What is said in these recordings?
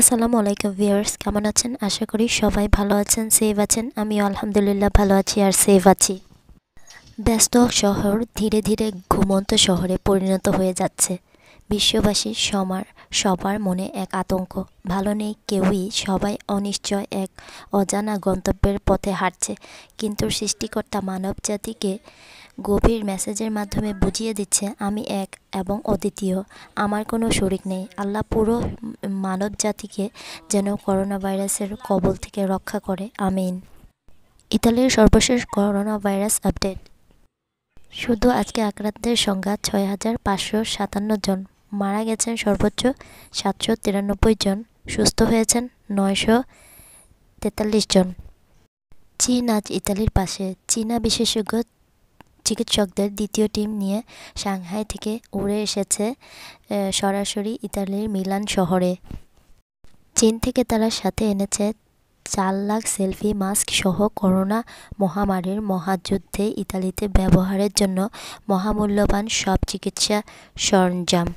আসসালামু আলাইকুম ভিউয়ার্স কেমন আছেন আশা করি সবাই ভালো আছেন সেফ আছেন আমিও আলহামদুলিল্লাহ ভালো আছি আর সেফ আছি ব্যস্ত শহর ধীরে ধীরে ঘুমন্ত শহরে পরিণত হয়ে যাচ্ছে বিশ্ববাসী সমার সবার মনে এক আতঙ্ক ভালো নেই কেউই সবাই অনিশ্চয় এক অজানা গন্তব্যের পথে হাঁটছে কিন্তু সৃষ্টিকর্তা মানব জাতিকে গভীর মেসেজের মাধ্যমে বুঝিয়ে দিচ্ছে আমি এক এবং অদ্বিতীয় আমার কোনো শরিক নেই আল্লাহ পুরো মানব জাতিকে যেন করোনা ভাইরাসের কবল থেকে রক্ষা করে আমিন ইতালির সর্বশেষ করোনা ভাইরাস আপডেট শুধু আজকে আক্রান্তের সংখ্যা ছয় হাজার পাঁচশো সাতান্ন জন মারা গেছেন সর্বোচ্চ সাতশো তিরানব্বই জন সুস্থ হয়েছেন নয়শো তেতাল্লিশ জন চীন আজ ইতালির পাশে চীনা বিশেষজ্ঞ চিকিৎসকদের দ্বিতীয় টিম নিয়ে সাংহাই থেকে উড়ে এসেছে সরাসরি ইতালির মিলান শহরে চীন থেকে তারা সাথে এনেছে চার লাখ সেলফি মাস্ক সহ করোনা মহামারীর মহাযুদ্ধে ইতালিতে ব্যবহারের জন্য মহামূল্যবান সব চিকিৎসা সরঞ্জাম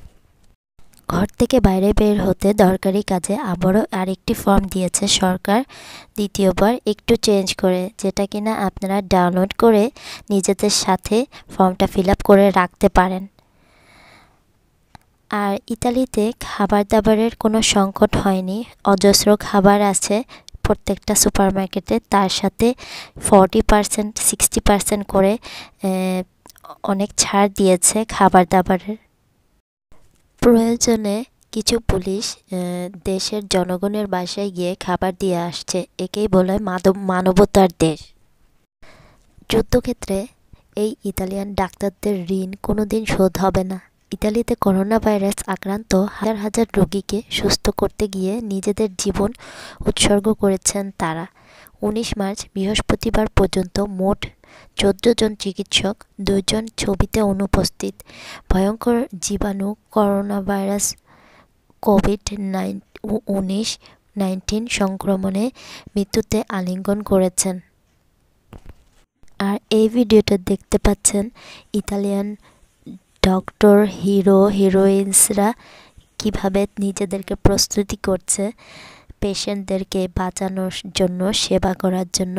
ঘর থেকে বাইরে বের হতে দরকারি কাজে আবারও আরেকটি ফর্ম দিয়েছে সরকার দ্বিতীয়বার একটু চেঞ্জ করে যেটা কিনা আপনারা ডাউনলোড করে নিজেদের সাথে ফর্মটা ফিল করে রাখতে পারেন আর ইতালিতে খাবার দাবারের কোনো সংকট হয়নি অজস্র খাবার আছে প্রত্যেকটা সুপারমার্কেটে তার সাথে ফর্টি পারসেন্ট সিক্সটি পারসেন্ট করে অনেক ছাড় দিয়েছে খাবার দাবারের প্রয়োজনে কিছু পুলিশ দেশের জনগণের বাসায় গিয়ে খাবার দিয়ে আসছে একেই বলে মাদব মানবতার দেশ যুদ্ধক্ষেত্রে এই ইতালিয়ান ডাক্তারদের ঋণ কোনো দিন শোধ হবে না ইতালিতে করোনা ভাইরাস আক্রান্ত হাজার হাজার রোগীকে সুস্থ করতে গিয়ে নিজেদের জীবন উৎসর্গ করেছেন তারা উনিশ মার্চ বৃহস্পতিবার পর্যন্ত মোট চোদ্দ জন চিকিৎসক দুজন ছবিতে অনুপস্থিত ভয়ঙ্কর জীবাণু করোনা ভাইরাস কোভিড নাইন উনিশ নাইনটিন সংক্রমণে মৃত্যুতে আলিঙ্গন করেছেন আর এই ভিডিওটা দেখতে পাচ্ছেন ইতালিয়ান ডক্টর হিরো হিরোইন্সরা কিভাবে নিজেদেরকে প্রস্তুতি করছে পেশেন্টদেরকে বাঁচানোর জন্য সেবা করার জন্য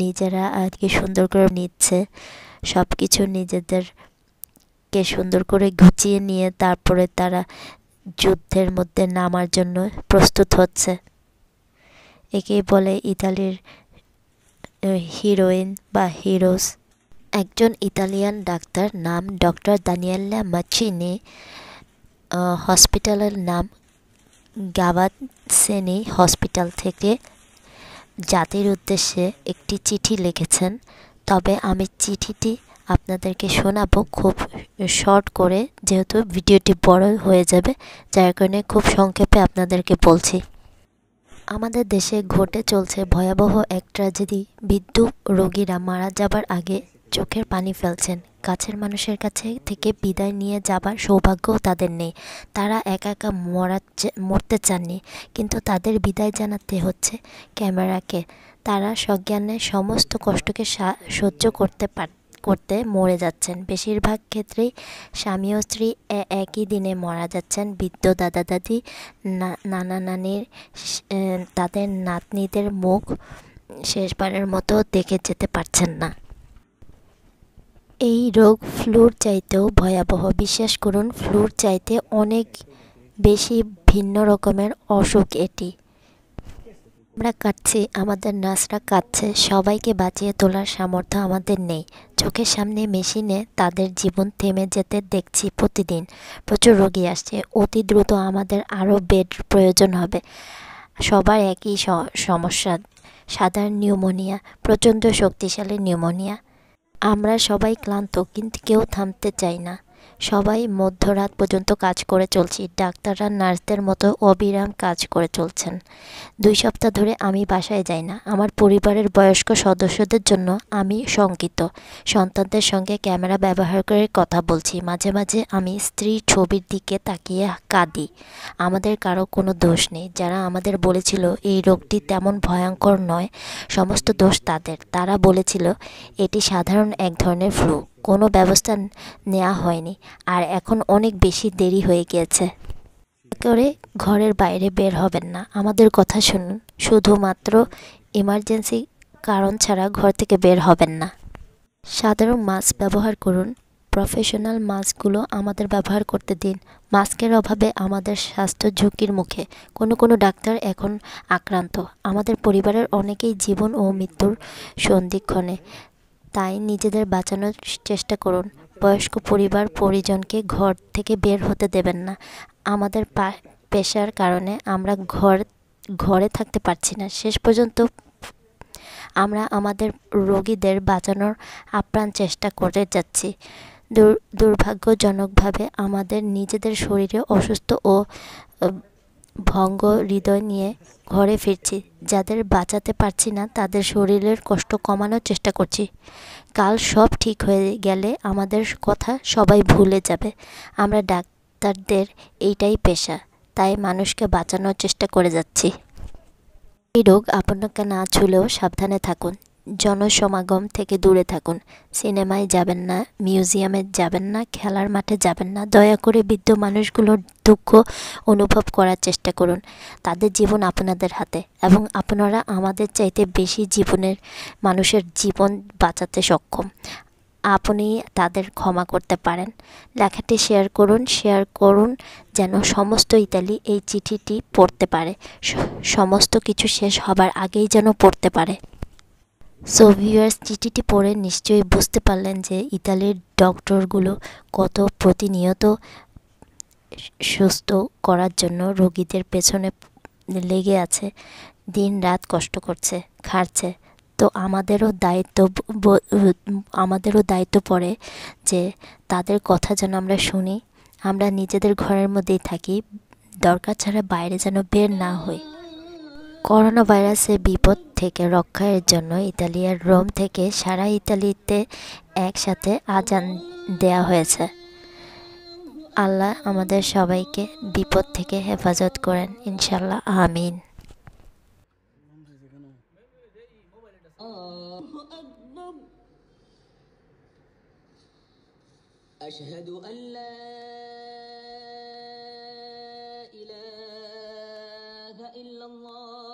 নিজেরা আর কি সুন্দর করে নিচ্ছে সব কিছু নিজেদেরকে সুন্দর করে গুছিয়ে নিয়ে তারপরে তারা যুদ্ধের মধ্যে নামার জন্য প্রস্তুত হচ্ছে একেই বলে ইতালির হিরোইন বা হিরোস একজন ইতালিয়ান ডাক্তার নাম ডক্টর দানিয়াল্লা মাচিনি হসপিটালের নাম গাবাতসেনি হসপিটাল থেকে জাতির উদ্দেশ্যে একটি চিঠি লিখেছেন তবে আমি চিঠিটি আপনাদেরকে শোনাবো খুব শর্ট করে যেহেতু ভিডিওটি বড় হয়ে যাবে যার কারণে খুব সংক্ষেপে আপনাদেরকে বলছি আমাদের দেশে ঘটে চলছে ভয়াবহ এক ট্র্যাজেডি বিদ্যুৎ রোগীরা মারা যাবার আগে চোখের পানি ফেলছেন কাছের মানুষের কাছে থেকে বিদায় নিয়ে যাবার সৌভাগ্য তাদের নেই তারা একা একা মরা মরতে চাননি কিন্তু তাদের বিদায় জানাতে হচ্ছে ক্যামেরাকে তারা সজ্ঞানে সমস্ত কষ্টকে সহ্য করতে পার করতে মরে যাচ্ছেন বেশিরভাগ ক্ষেত্রেই স্বামী ও স্ত্রী একই দিনে মারা যাচ্ছেন বৃদ্ধ দাদা দাদি নানা নানির তাদের নাতনিদের মুখ শেষবারের মতো দেখে যেতে পারছেন না এই রোগ ফ্লুর চাইতেও ভয়াবহ বিশ্বাস করুন ফ্লুর চাইতে অনেক বেশি ভিন্ন রকমের অসুখ এটি আমরা কাটছি আমাদের নার্সরা কাটছে সবাইকে বাঁচিয়ে তোলার সামর্থ্য আমাদের নেই চোখের সামনে মেশিনে তাদের জীবন থেমে যেতে দেখছি প্রতিদিন প্রচুর রোগী আসছে অতি দ্রুত আমাদের আরও বেড প্রয়োজন হবে সবার একই সমস্যা সাধারণ নিউমোনিয়া প্রচণ্ড শক্তিশালী নিউমোনিয়া আমরা সবাই ক্লান্ত কিন্তু কেউ থামতে চাই না সবাই মধ্যরাত পর্যন্ত কাজ করে চলছি ডাক্তাররা নার্সদের মতো অবিরাম কাজ করে চলছেন দুই সপ্তাহ ধরে আমি বাসায় যাই না আমার পরিবারের বয়স্ক সদস্যদের জন্য আমি শঙ্কিত সন্তানদের সঙ্গে ক্যামেরা ব্যবহার করে কথা বলছি মাঝে মাঝে আমি স্ত্রীর ছবির দিকে তাকিয়ে কাঁদি আমাদের কারো কোনো দোষ নেই যারা আমাদের বলেছিল এই রোগটি তেমন ভয়ঙ্কর নয় সমস্ত দোষ তাদের তারা বলেছিল এটি সাধারণ এক ধরনের ফ্লু কোনো ব্যবস্থা নেওয়া হয়নি আর এখন অনেক বেশি দেরি হয়ে গিয়েছে করে ঘরের বাইরে বের হবেন না আমাদের কথা শুনুন শুধুমাত্র ইমার্জেন্সি কারণ ছাড়া ঘর থেকে বের হবেন না সাধারণ মাস্ক ব্যবহার করুন প্রফেশনাল মাস্কগুলো আমাদের ব্যবহার করতে দিন মাস্কের অভাবে আমাদের স্বাস্থ্য ঝুঁকির মুখে কোনো কোনো ডাক্তার এখন আক্রান্ত আমাদের পরিবারের অনেকেই জীবন ও মৃত্যুর সন্ধিক্ষণে তাই নিজেদের বাঁচানোর চেষ্টা করুন বয়স্ক পরিবার পরিজনকে ঘর থেকে বের হতে দেবেন না আমাদের পেশার কারণে আমরা ঘর ঘরে থাকতে পারছি না শেষ পর্যন্ত আমরা আমাদের রোগীদের বাঁচানোর আপ্রাণ চেষ্টা করে যাচ্ছি দুর্ভাগ্যজনকভাবে আমাদের নিজেদের শরীরে অসুস্থ ও ভঙ্গ হৃদয় নিয়ে ঘরে ফিরছি যাদের বাঁচাতে পারছি না তাদের শরীরের কষ্ট কমানোর চেষ্টা করছি কাল সব ঠিক হয়ে গেলে আমাদের কথা সবাই ভুলে যাবে আমরা ডাক্তারদের এইটাই পেশা তাই মানুষকে বাঁচানোর চেষ্টা করে যাচ্ছি এই রোগ আপনাকে না ছুলেও সাবধানে থাকুন জনসমাগম থেকে দূরে থাকুন সিনেমায় যাবেন না মিউজিয়ামে যাবেন না খেলার মাঠে যাবেন না দয়া করে বৃদ্ধ মানুষগুলোর পার্থক্য অনুভব করার চেষ্টা করুন তাদের জীবন আপনাদের হাতে এবং আপনারা আমাদের চাইতে বেশি জীবনের মানুষের জীবন বাঁচাতে সক্ষম আপনি তাদের ক্ষমা করতে পারেন লেখাটি শেয়ার করুন শেয়ার করুন যেন সমস্ত ইতালি এই চিঠিটি পড়তে পারে সমস্ত কিছু শেষ হবার আগেই যেন পড়তে পারে সো ভিউয়ার্স চিঠিটি পড়ে নিশ্চয়ই বুঝতে পারলেন যে ইতালির ডক্টরগুলো কত প্রতিনিয়ত সুস্থ করার জন্য রোগীদের পেছনে লেগে আছে দিন রাত কষ্ট করছে খাচ্ছে তো আমাদেরও দায়িত্ব আমাদেরও দায়িত্ব পড়ে যে তাদের কথা যেন আমরা শুনি আমরা নিজেদের ঘরের মধ্যেই থাকি দরকার ছাড়া বাইরে যেন বের না হই করোনা ভাইরাসের বিপদ থেকে রক্ষার জন্য ইতালিয়ার রোম থেকে সারা ইতালিতে একসাথে আজান দেয়া হয়েছে আল্লাহ আমাদের সবাইকে বিপদ থেকে হেফাজত করেন ইনশাল্লাহ আমিন أشهد أن لا إله إلا الله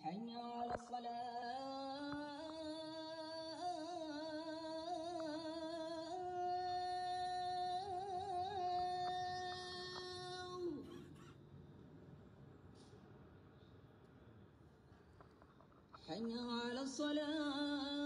حي على الصلاه حي على الصلاه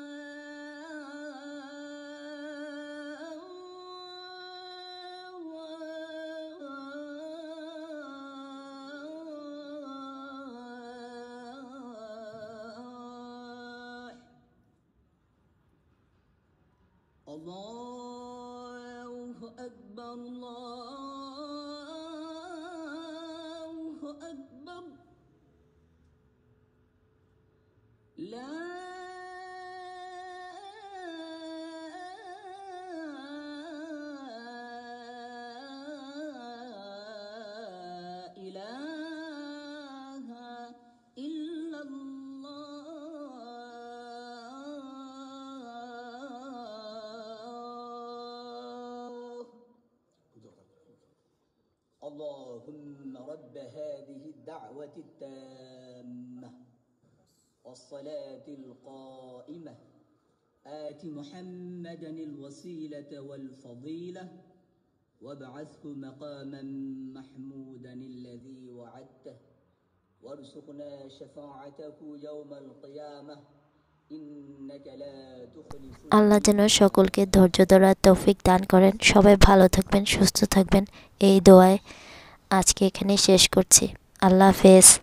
الله أكبر الله أكبر التامة والصلاة القائمة آت محمدا الوسيلة والفضيلة وابعثه مقاما محمودا الذي وعدته وارزقنا شفاعته يوم القيامة আল্লাহ যেন সকলকে ধৈর্য ধরার তৌফিক দান করেন সবাই ভালো থাকবেন সুস্থ থাকবেন এই দোয়ায় আজকে এখানে শেষ করছি I love his